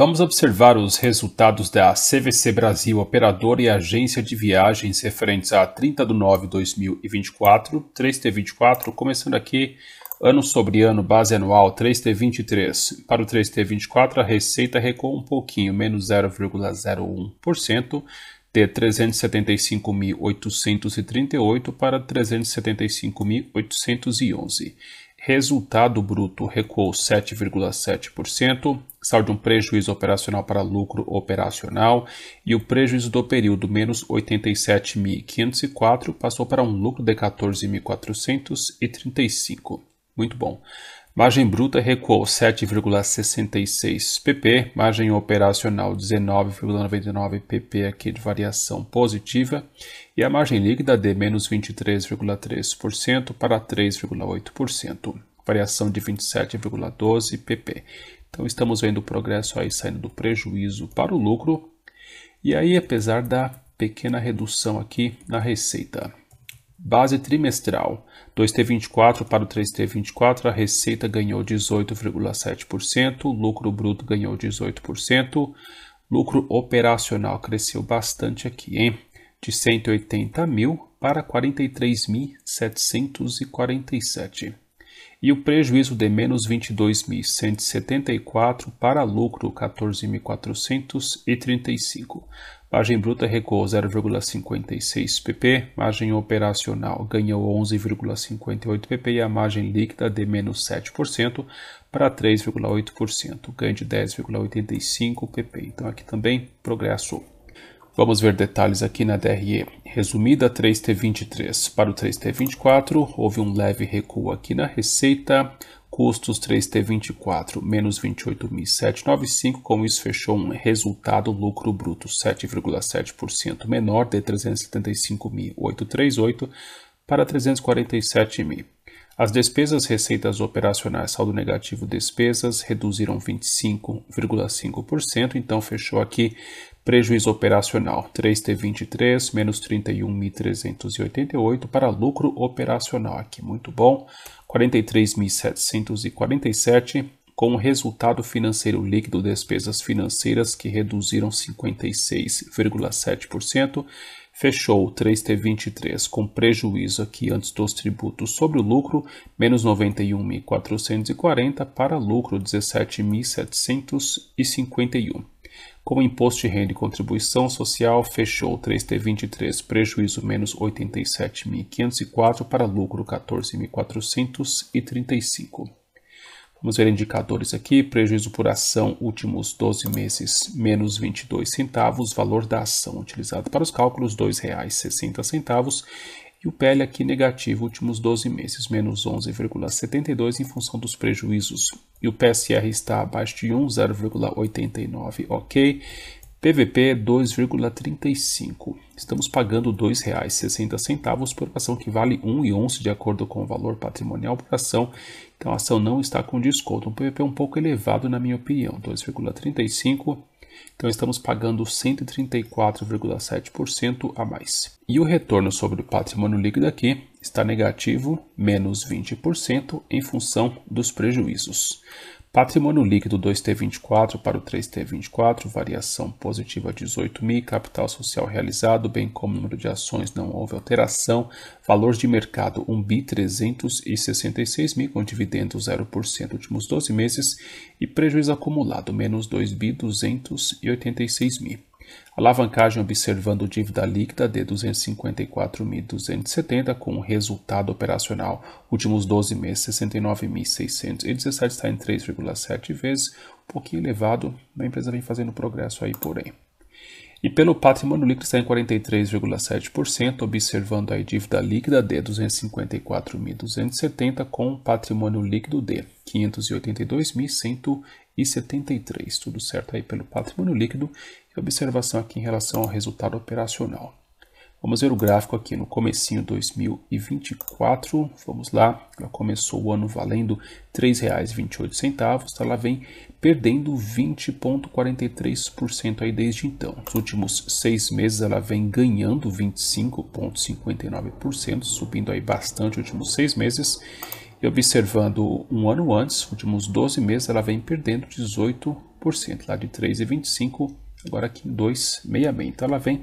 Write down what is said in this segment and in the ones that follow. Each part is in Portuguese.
Vamos observar os resultados da CVC Brasil Operador e Agência de Viagens referentes a 30 de nove de 2024, 3T24, começando aqui ano sobre ano, base anual 3T23. Para o 3T24, a receita recuou um pouquinho, menos 0,01%, de 375.838 para 375.811. Resultado bruto recuou 7,7%, saldo um prejuízo operacional para lucro operacional e o prejuízo do período, menos 87.504, passou para um lucro de 14.435. Muito bom. Margem bruta recuou 7,66 pp, margem operacional 19,99 pp aqui de variação positiva e a margem líquida de menos 23,3% para 3,8%, variação de 27,12 pp. Então estamos vendo o progresso aí saindo do prejuízo para o lucro e aí apesar da pequena redução aqui na receita. Base trimestral: 2T24 para o 3T24, a receita ganhou 18,7%, lucro bruto ganhou 18%, lucro operacional cresceu bastante aqui, hein? De 180 mil para 43.747 e o prejuízo de menos 22.174 para lucro 14.435. Margem bruta recuou 0,56 pp, margem operacional ganhou 11,58 pp e a margem líquida de menos 7% para 3,8%, ganho de 10,85 pp. Então aqui também progresso Vamos ver detalhes aqui na DRE. Resumida 3T23 para o 3T24, houve um leve recuo aqui na receita, custos 3T24 menos 28.795, com isso fechou um resultado lucro bruto 7,7% menor de 375.838 para 347.000. As despesas receitas operacionais saldo negativo despesas reduziram 25,5%, então fechou aqui prejuízo operacional 3T23 menos 31.388 para lucro operacional aqui muito bom 43.747 com um resultado financeiro líquido despesas financeiras que reduziram 56,7%, fechou o 3T23 com prejuízo aqui antes dos tributos sobre o lucro, menos 91.440 para lucro 17.751. Com imposto de renda e contribuição social, fechou 3T23 prejuízo menos 87.504 para lucro 14.435. Vamos ver indicadores aqui, prejuízo por ação últimos 12 meses, menos 22 centavos, valor da ação utilizado para os cálculos, R$ 2,60, e o PL aqui negativo últimos 12 meses, menos 11,72 em função dos prejuízos. E o PSR está abaixo de 1, 0,89, ok. PVP 2,35. Estamos pagando R$ 2,60 por ação que vale R$ 1,11 de acordo com o valor patrimonial por ação. Então a ação não está com desconto. Um PVP um pouco elevado na minha opinião, 2,35. Então estamos pagando 134,7% a mais. E o retorno sobre o patrimônio líquido aqui está negativo, menos 20% em função dos prejuízos. Patrimônio líquido 2T24 para o 3T24, variação positiva 18 mil, capital social realizado, bem como número de ações não houve alteração, valor de mercado 1 bi 366 mil, com dividendo 0% últimos 12 meses e prejuízo acumulado menos 2 bi 286 mil. Alavancagem observando dívida líquida de 254.270 com resultado operacional últimos 12 meses 69.617 está em 3,7 vezes, um pouquinho elevado, a empresa vem fazendo progresso aí, porém e pelo patrimônio líquido está em 43,7%, observando a dívida líquida de 254.270 com patrimônio líquido de 582.173, tudo certo aí pelo patrimônio líquido e observação aqui em relação ao resultado operacional. Vamos ver o gráfico aqui no comecinho 2024. Vamos lá, ela começou o ano valendo R$ 3,28, ela vem perdendo 20,43% aí desde então. Nos últimos seis meses ela vem ganhando 25,59%, subindo aí bastante nos últimos seis meses. E observando um ano antes, últimos 12 meses, ela vem perdendo 18%, lá de 3,25%, agora aqui em 2,66%. Então ela vem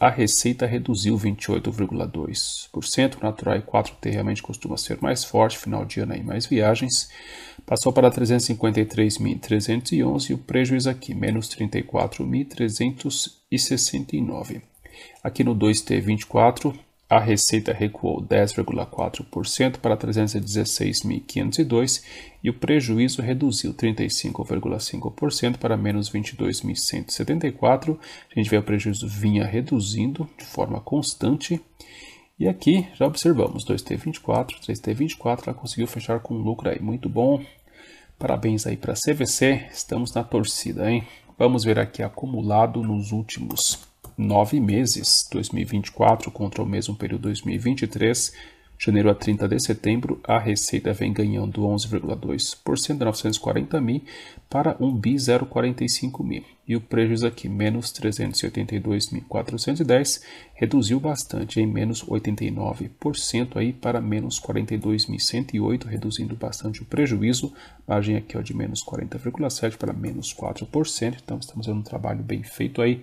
a receita reduziu 28,2%. O Natural 4T realmente costuma ser mais forte, final de ano aí mais viagens. Passou para 353.311 e o prejuízo aqui, menos 34.369. Aqui no 2T24, a receita recuou 10,4% para 316.502 e o prejuízo reduziu 35,5% para menos 22.174. A gente vê o prejuízo vinha reduzindo de forma constante. E aqui já observamos 2T24, 3T24, ela conseguiu fechar com lucro aí muito bom. Parabéns aí para a CVC, estamos na torcida, hein? Vamos ver aqui acumulado nos últimos nove meses, 2024 contra o mesmo período 2023, janeiro a 30 de setembro, a receita vem ganhando 11,2% de 940 mil para 1 bi 045 mil. E o prejuízo aqui, menos 382.410, reduziu bastante em menos 89% aí para menos 42.108, reduzindo bastante o prejuízo. Margem aqui ó, de menos 40,7 para menos 4%. Então estamos fazendo um trabalho bem feito aí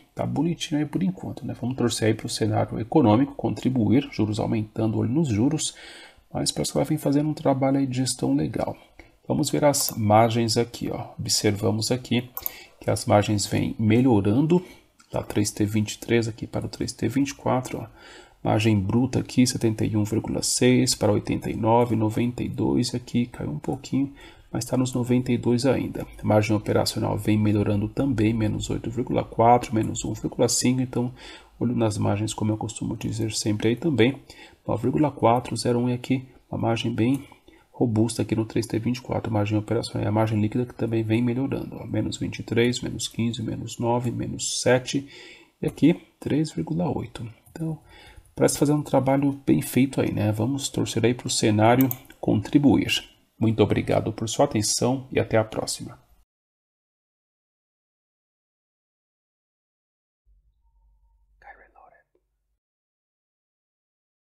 Tá bonitinho aí por enquanto, né? Vamos torcer aí para o cenário econômico contribuir, juros aumentando, olho nos juros, mas parece que ela vem fazendo um trabalho aí de gestão legal. Vamos ver as margens aqui, ó. Observamos aqui que as margens vêm melhorando, da tá 3T23 aqui para o 3T24, ó. Margem bruta aqui 71,6 para 89, 92 aqui caiu um pouquinho, mas está nos 92 ainda. A margem operacional vem melhorando também, menos 8,4, menos 1,5, então olho nas margens, como eu costumo dizer sempre aí também, 9,401 é aqui, uma margem bem robusta aqui no 3T24, margem operacional e a margem líquida que também vem melhorando, ó, menos 23, menos 15, menos 9, menos 7 e aqui 3,8. Então, parece fazer um trabalho bem feito aí, né? Vamos torcer aí para o cenário contribuir. Muito obrigado por sua atenção e até a próxima.